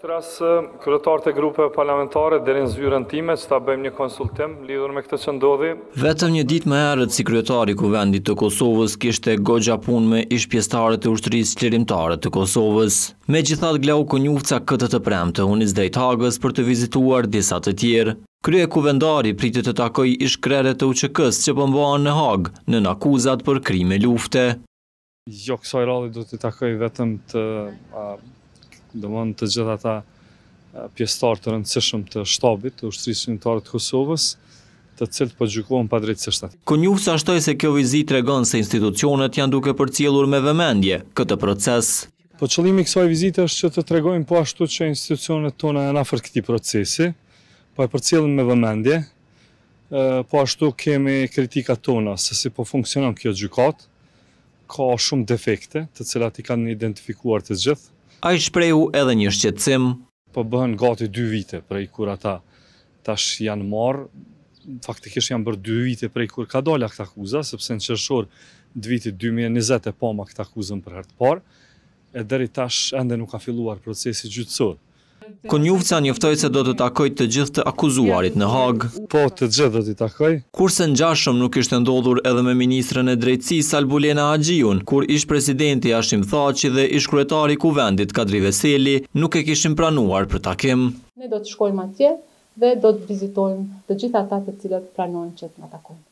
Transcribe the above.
Tras rrasë, kërëtarët e grupe parlamentare dhe në zyrën time, që ta bëjmë një konsultim lidur me këtë që ndodhi. Vetëm një ditë më erët si kërëtari kuvendit të Kosovës kështë e gogja punë me ish pjestarët të ushtërisë qërimtarët të Kosovës. Me gjithat gleu kënjufca këtë të premë të unis dhejtë hagës për të vizituar disat të tjerë. Krye kuvendari pritë të takoj ish krere të uqëkës që pëmbohan po në hagë në nakuzat për krime lufte. Jo, kësaj të takoj vetëm të domon të gjithë ata pjesëtarë të rëndësishëm të shtabit, të ushtrisë unitare të Kosovës, të cilët po gjykohen padrejtësisht. Konjuhsa ashtoi se kjo vizitë tregon se institucionet janë duke përcjellur me vëmendje këtë proces. Po qëllimi i kësaj vizite është që të tregojmë po ashtu që institucionet tona janë nafër këti procesi, po e përcjellin me vëmendje, po ashtu kemi kritikat tona se si po funksionon kjo gjykat, ka shumë defekte, të cilat i kanë identifikuar të gjithë a i shpreju edhe një shqecim. Po bëhen gati dy vite prej kur ata tash janë marë, faktikisht janë bërë dy vite prej kur ka dola këta kuza, sepse në qërshor dë vitit 2020 e poma këta kuzën për hertë parë, e dheri tash ende nuk ka filluar procesi gjytsorë. Konjuvca njëftoj se do të takoj të gjithë të akuzuarit në Hagë. Po, të gjithë do të takoj. Kurse ngjashëm nuk ishte ndodhur edhe me ministren e drejtësisë Albulena Haxhiun, kur ish presidenti Ashim Thaçi dhe ish kryetari i kuvendit Kadri Veseli nuk e kishin planuar për takim. Ne do të shkojmë atje dhe do të vizitojmë të gjithë ata të cilët pranojnë që të na